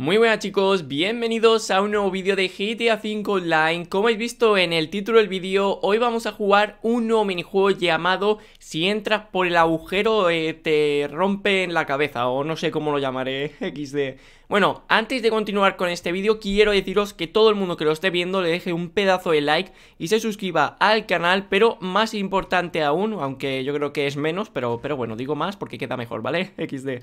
Muy buenas chicos, bienvenidos a un nuevo vídeo de GTA V Online Como habéis visto en el título del vídeo, hoy vamos a jugar un nuevo minijuego llamado Si entras por el agujero eh, te te rompen la cabeza o no sé cómo lo llamaré, XD Bueno, antes de continuar con este vídeo quiero deciros que todo el mundo que lo esté viendo le deje un pedazo de like y se suscriba al canal Pero más importante aún, aunque yo creo que es menos, pero, pero bueno, digo más porque queda mejor, ¿vale? XD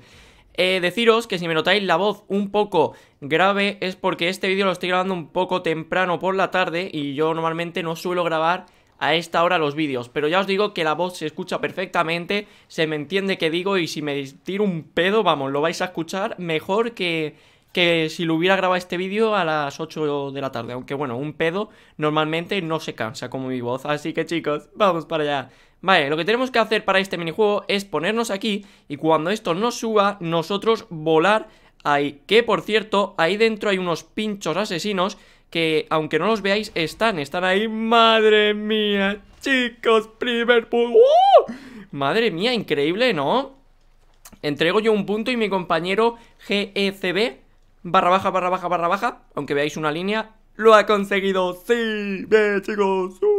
eh, deciros que si me notáis la voz un poco grave es porque este vídeo lo estoy grabando un poco temprano por la tarde y yo normalmente no suelo grabar a esta hora los vídeos, pero ya os digo que la voz se escucha perfectamente, se me entiende que digo y si me tiro un pedo, vamos, lo vais a escuchar mejor que, que si lo hubiera grabado este vídeo a las 8 de la tarde, aunque bueno, un pedo normalmente no se cansa como mi voz, así que chicos, vamos para allá. Vale, lo que tenemos que hacer para este minijuego es ponernos aquí y cuando esto nos suba, nosotros volar ahí. Que, por cierto, ahí dentro hay unos pinchos asesinos que, aunque no los veáis, están, están ahí. ¡Madre mía, chicos! ¡Primer punto! ¡Uh! ¡Madre mía, increíble, ¿no? Entrego yo un punto y mi compañero GECB barra baja, barra baja, barra baja, aunque veáis una línea, lo ha conseguido. ¡Sí! ¡Ve, chicos! ¡Uh!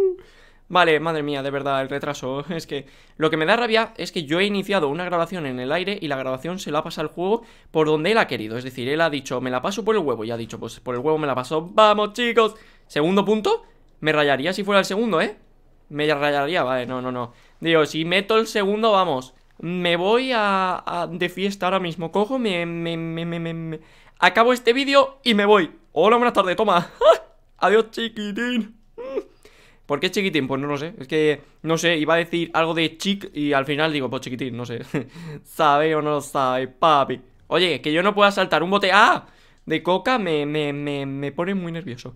Vale, madre mía, de verdad, el retraso. Es que lo que me da rabia es que yo he iniciado una grabación en el aire y la grabación se la pasa al juego por donde él ha querido. Es decir, él ha dicho, me la paso por el huevo. Y ha dicho, pues por el huevo me la paso. ¡Vamos, chicos! Segundo punto, me rayaría si fuera el segundo, ¿eh? Me rayaría, vale, no, no, no. Digo, si meto el segundo, vamos. Me voy a, de fiesta ahora mismo. Cojo, me, me, me, me acabo este vídeo y me voy. Hola, buenas tardes, toma. Adiós, chiquitín. ¿Por qué chiquitín? Pues no lo sé. Es que, no sé, iba a decir algo de chic y al final digo, pues chiquitín, no sé. ¿Sabe o no sabe, papi? Oye, que yo no pueda saltar un bote... ¡Ah! De coca me, pone muy nervioso.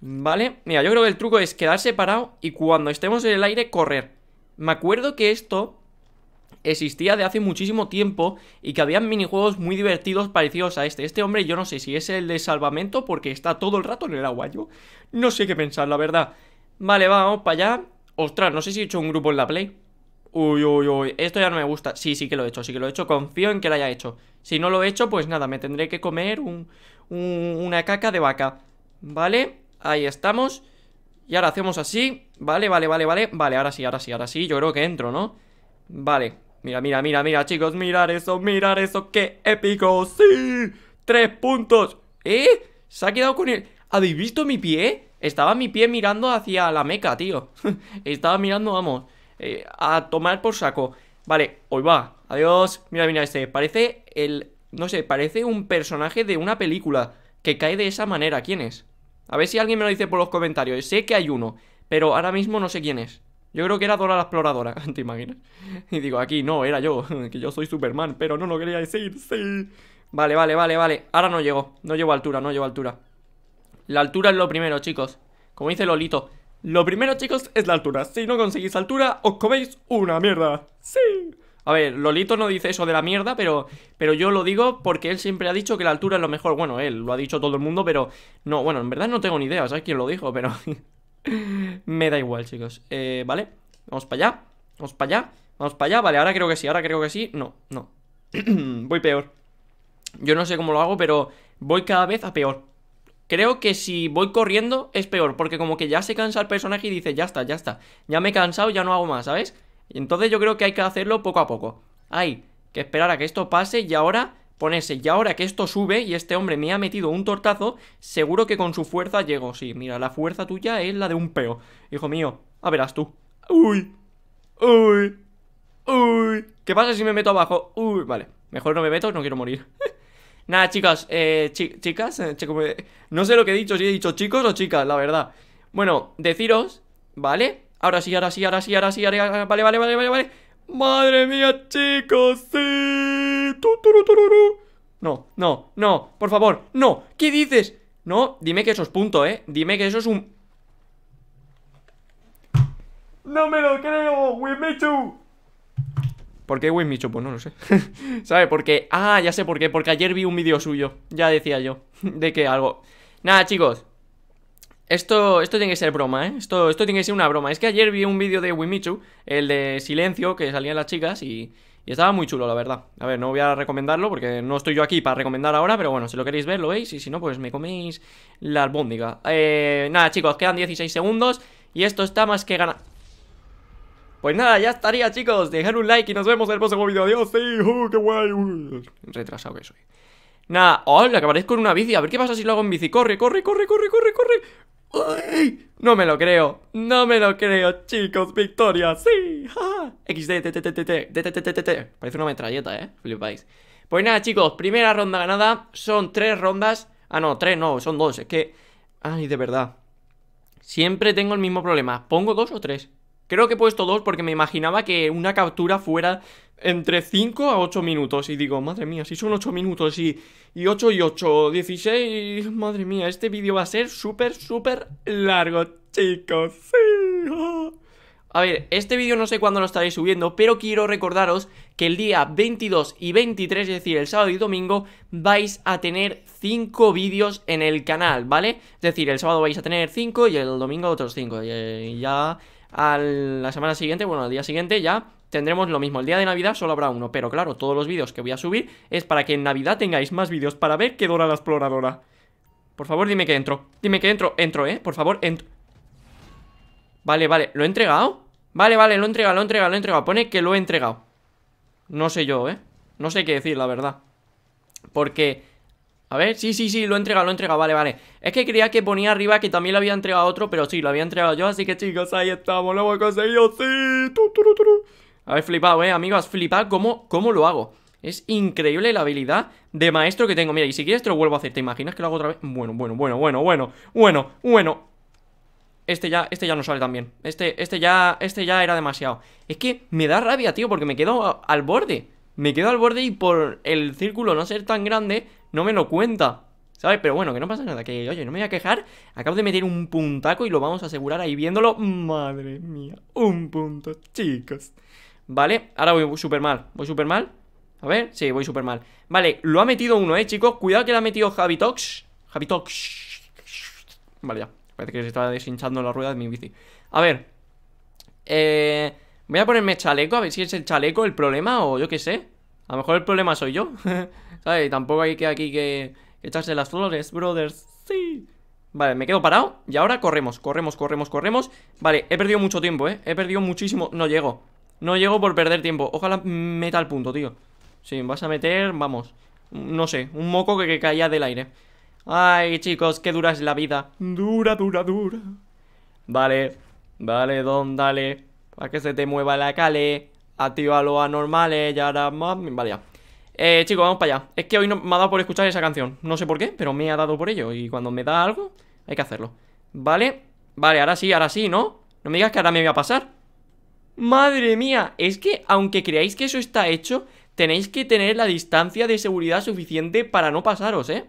¿Vale? Mira, yo creo que el truco es quedarse parado y cuando estemos en el aire, correr. Me acuerdo que esto existía de hace muchísimo tiempo y que habían minijuegos muy divertidos parecidos a este. Este hombre yo no sé si es el de salvamento porque está todo el rato en el agua. Yo no sé qué pensar, la verdad. Vale, vamos para allá Ostras, no sé si he hecho un grupo en la Play Uy, uy, uy, esto ya no me gusta Sí, sí que lo he hecho, sí que lo he hecho, confío en que lo haya hecho Si no lo he hecho, pues nada, me tendré que comer un, una caca de vaca Vale, ahí estamos Y ahora hacemos así Vale, vale, vale, vale, vale, ahora sí, ahora sí, ahora sí Yo creo que entro, ¿no? Vale, mira, mira, mira, mira, chicos Mirar eso, mirar eso, qué épico ¡Sí! ¡Tres puntos! ¿Eh? Se ha quedado con el... ¿Habéis visto mi pie? Estaba mi pie mirando hacia la meca, tío. Estaba mirando, vamos, eh, a tomar por saco. Vale, hoy va. Adiós. Mira, mira este. Parece el... No sé, parece un personaje de una película que cae de esa manera. ¿Quién es? A ver si alguien me lo dice por los comentarios. Sé que hay uno, pero ahora mismo no sé quién es. Yo creo que era Dora la exploradora, ¿te imaginas? Y digo, aquí no, era yo, que yo soy Superman, pero no lo quería decir, sí. Vale, vale, vale, vale. Ahora no llego, no llevo altura, no llevo altura. La altura es lo primero, chicos. Como dice Lolito, lo primero, chicos, es la altura. Si no conseguís altura, os coméis una mierda. ¡Sí! A ver, Lolito no dice eso de la mierda, pero, pero yo lo digo porque él siempre ha dicho que la altura es lo mejor. Bueno, él lo ha dicho todo el mundo, pero no, bueno, en verdad no tengo ni idea, ¿sabes quién lo dijo? Pero me da igual, chicos. Eh, vale, vamos para allá, vamos para allá, vamos para allá. Vale, ahora creo que sí, ahora creo que sí. No, no, voy peor. Yo no sé cómo lo hago, pero voy cada vez a peor. Creo que si voy corriendo es peor, porque como que ya se cansa el personaje y dice, ya está, ya está, ya me he cansado, ya no hago más, ¿sabes? entonces yo creo que hay que hacerlo poco a poco. Hay que esperar a que esto pase y ahora ponerse, y ahora que esto sube y este hombre me ha metido un tortazo, seguro que con su fuerza llego. Sí, mira, la fuerza tuya es la de un peo, hijo mío. A verás tú. Uy, uy, uy. ¿Qué pasa si me meto abajo? Uy, vale. Mejor no me meto, no quiero morir. Nada, chicas, eh, chicas, eh, pues, no sé lo que he dicho, si he dicho chicos o chicas, la verdad. Bueno, deciros, ¿vale? Ahora sí, ahora sí, ahora sí, ahora sí, ahora, sí, vale, vale, vale, vale, ¡Madre mía, chicos! ¡Sí! No, no, no, por favor, no. ¿Qué dices? No, dime que eso es punto, ¿eh? Dime que eso es un... ¡No me lo creo! too ¿Por qué Wimichu? Pues no lo sé. ¿Sabe? Porque. Ah, ya sé por qué. Porque ayer vi un vídeo suyo. Ya decía yo. de que algo. Nada, chicos. Esto, esto tiene que ser broma, ¿eh? Esto, esto tiene que ser una broma. Es que ayer vi un vídeo de Wimichu, el de Silencio, que salían las chicas y, estaba muy chulo, la verdad. A ver, no voy a recomendarlo porque no estoy yo aquí para recomendar ahora, pero bueno, si lo queréis ver, lo veis y si no, pues me coméis la albóndiga. Eh, nada, chicos, quedan 16 segundos y esto está más que ganado. Pues nada, ya estaría, chicos. Dejar un like y nos vemos en el próximo vídeo. Adiós, sí, uh, qué guay. Uh, retrasado que soy. Nada, hola, que aparezco en una bici. A ver qué pasa si lo hago en bici. Corre, corre, corre, corre, corre, corre. No me lo creo, no me lo creo, chicos. Victoria, sí. XD, Parece una metralleta, eh. Flipáis. Pues nada, chicos, primera ronda ganada. Son tres rondas. Ah, no, tres no, son dos. Es que. Ay, de verdad. Siempre tengo el mismo problema. ¿Pongo dos o tres? Creo que he puesto dos porque me imaginaba que una captura fuera entre 5 a 8 minutos. Y digo, madre mía, si son 8 minutos y, y 8 y 8, 16... Madre mía, este vídeo va a ser súper, súper largo, chicos. A ver, este vídeo no sé cuándo lo estaréis subiendo, pero quiero recordaros que el día 22 y 23, es decir, el sábado y domingo, vais a tener 5 vídeos en el canal, ¿vale? Es decir, el sábado vais a tener 5 y el domingo otros 5. Eh, y ya a la semana siguiente, bueno, al día siguiente ya tendremos lo mismo. El día de Navidad solo habrá uno, pero claro, todos los vídeos que voy a subir es para que en Navidad tengáis más vídeos para ver qué dora la exploradora. Por favor, dime que entro. Dime que entro. Entro, ¿eh? Por favor, entro. Vale, vale. ¿Lo he entregado? Vale, vale, lo he entregado, lo he entregado, lo he entregado. Pone que lo he entregado. No sé yo, ¿eh? No sé qué decir, la verdad. Porque a ver, sí, sí, sí, lo he entregado, lo he entregado, vale, vale Es que creía que ponía arriba que también lo había entregado otro Pero sí, lo había entregado yo, así que chicos, ahí estamos Lo hemos conseguido, sí A ver, flipado, eh, amigos, flipado cómo, cómo lo hago es increíble la habilidad de maestro que tengo. Mira, y si quieres te lo vuelvo a hacer. ¿Te imaginas que lo hago otra vez? Bueno, bueno, bueno, bueno, bueno, bueno, bueno. Este ya, este ya no sale tan bien. Este, este ya, este ya era demasiado. Es que me da rabia, tío, porque me quedo al borde. Me quedo al borde y por el círculo no ser tan grande, no me lo cuenta. ¿Sabes? Pero bueno, que no pasa nada, que oye, no me voy a quejar. Acabo de meter un puntaco y lo vamos a asegurar ahí viéndolo. Madre mía, un punto, chicos. Vale, ahora voy súper mal. Voy súper mal. A ver, sí, voy súper mal. Vale, lo ha metido uno, eh, chicos. Cuidado que lo ha metido Javitox. Javitox. Vale, ya. Parece que se estaba deshinchando la rueda de mi bici. A ver. Eh, voy a ponerme chaleco, a ver si es el chaleco el problema o yo qué sé. A lo mejor el problema soy yo. ¿Sabes? Tampoco hay que aquí que, echarse las flores, brothers. Sí. Vale, me quedo parado y ahora corremos, corremos, corremos, corremos Vale, he perdido mucho tiempo, ¿eh? He perdido muchísimo... No llego No llego por perder tiempo Ojalá meta el punto, tío Sí, vas a meter... Vamos No sé, un moco que, que caía del aire Ay, chicos, qué dura es la vida Dura, dura, dura Vale Vale, don, dale Para que se te mueva la cale Activa lo anormales, ya ahora más. Vale, ya. Eh, chicos, vamos para allá. Es que hoy no, me ha dado por escuchar esa canción. No sé por qué, pero me ha dado por ello. Y cuando me da algo, hay que hacerlo. Vale, vale, ahora sí, ahora sí, ¿no? No me digas que ahora me voy a pasar. Madre mía, es que aunque creáis que eso está hecho, tenéis que tener la distancia de seguridad suficiente para no pasaros, ¿eh?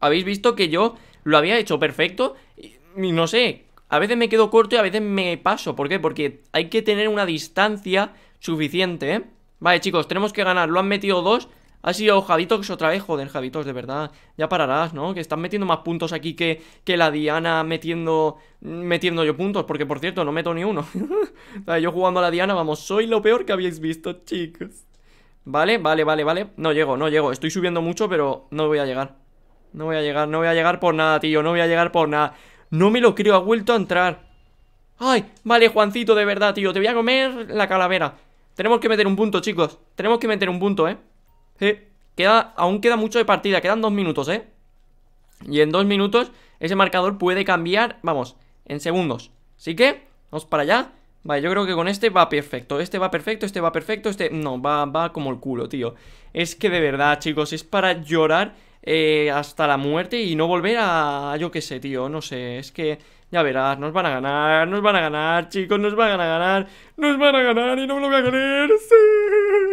Habéis visto que yo lo había hecho perfecto y no sé, a veces me quedo corto y a veces me paso. ¿Por qué? Porque hay que tener una distancia suficiente, ¿eh? Vale, chicos, tenemos que ganar. Lo han metido dos. Ha sido que otra vez. Joder, Javitos, de verdad. Ya pararás, ¿no? Que están metiendo más puntos aquí que, que la Diana metiendo, metiendo yo puntos. Porque, por cierto, no meto ni uno. yo jugando a la Diana, vamos, soy lo peor que habéis visto, chicos. Vale, vale, vale, vale. No llego, no llego. Estoy subiendo mucho, pero no voy a llegar. No voy a llegar, no voy a llegar por nada, tío. No voy a llegar por nada. No me lo creo, ha vuelto a entrar. Ay, vale, Juancito, de verdad, tío. Te voy a comer la calavera. Tenemos que meter un punto, chicos. Tenemos que meter un punto, ¿eh? Eh, queda, aún queda mucho de partida. Quedan dos minutos, ¿eh? Y en dos minutos ese marcador puede cambiar, vamos, en segundos. Así que, vamos para allá. Vale, yo creo que con este va perfecto. Este va perfecto, este va perfecto, este... No, va, va como el culo, tío. Es que de verdad, chicos, es para llorar eh, hasta la muerte y no volver a, yo qué sé, tío, no sé, es que ya verás, nos van a ganar, nos van a ganar, chicos, nos van a ganar, nos van a ganar y no me lo voy a querer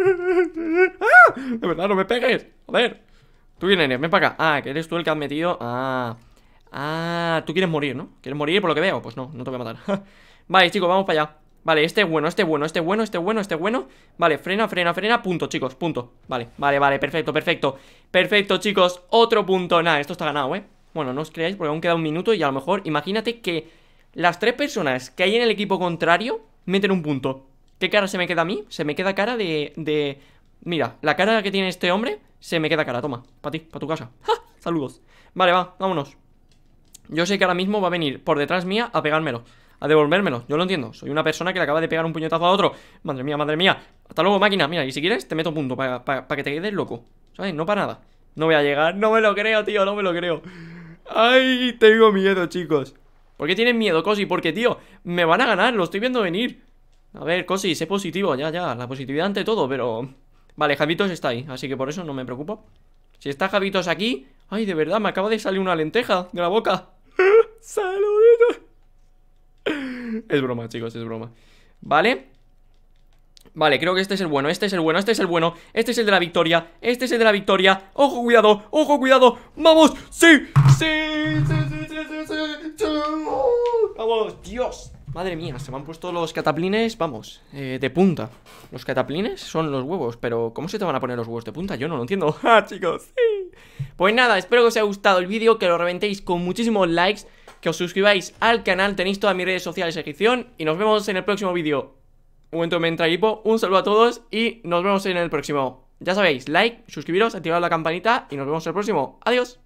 Sí. ¡Ah! De verdad, no me pegues, ver, ¿Tú quién eres? Ven para acá. Ah, que eres tú el que has metido. Ah. Ah, tú quieres morir, ¿no? ¿Quieres morir por lo que veo? Pues no, no te voy a matar. vale, chicos, vamos para allá. Vale, este bueno, este bueno, este bueno, este bueno, este bueno Vale, frena, frena, frena, punto, chicos, punto Vale, vale, vale, perfecto, perfecto Perfecto, chicos, otro punto Nada, esto está ganado, eh Bueno, no os creáis porque aún queda un minuto y a lo mejor Imagínate que las tres personas que hay en el equipo contrario Meten un punto ¿Qué cara se me queda a mí? Se me queda cara de... de... Mira, la cara que tiene este hombre Se me queda cara, toma, para ti, para tu casa ¡Ja! Saludos Vale, va, vámonos Yo sé que ahora mismo va a venir por detrás mía a pegármelo a devolvérmelo. Yo lo entiendo. Soy una persona que le acaba de pegar un puñetazo a otro. Madre mía, madre mía. Hasta luego, máquina. Mira, y si quieres, te meto punto para que te quedes loco. ¿Sabes? No para nada. No voy a llegar. No me lo creo, tío. No me lo creo. Ay, tengo miedo, chicos. ¿Por qué tienen miedo, Cosi? Porque, tío, me van a ganar. Lo estoy viendo venir. A ver, Cosi, sé positivo. Ya, ya. La positividad ante todo, pero... Vale, Javitos está ahí. Así que por eso no me preocupo. Si está Javitos aquí... Ay, de verdad, me acaba de salir una lenteja de la boca. ¡Salud! es broma, chicos, es broma. ¿Vale? Vale, creo que este es el bueno, este es el bueno, este es el bueno Este es el de la victoria, este es el de la victoria ¡Ojo, cuidado! ¡Ojo, cuidado! ¡Vamos! ¡Sí! ¡Sí! ¡Sí, sí, sí, sí, sí, vamos ¡Dios! Madre mía, se me han puesto los cataplines, vamos, eh, de punta Los cataplines son los huevos, pero ¿cómo se te van a poner los huevos de punta? Yo no lo entiendo chicos! Pues nada, espero que os haya gustado el vídeo, que lo reventéis con muchísimos likes que os suscribáis al canal, tenéis todas mis redes sociales en descripción y nos vemos en el próximo vídeo. Un momento me equipo, un saludo a todos y nos vemos en el próximo. Ya sabéis, like, suscribiros, activar la campanita y nos vemos en el próximo. Adiós.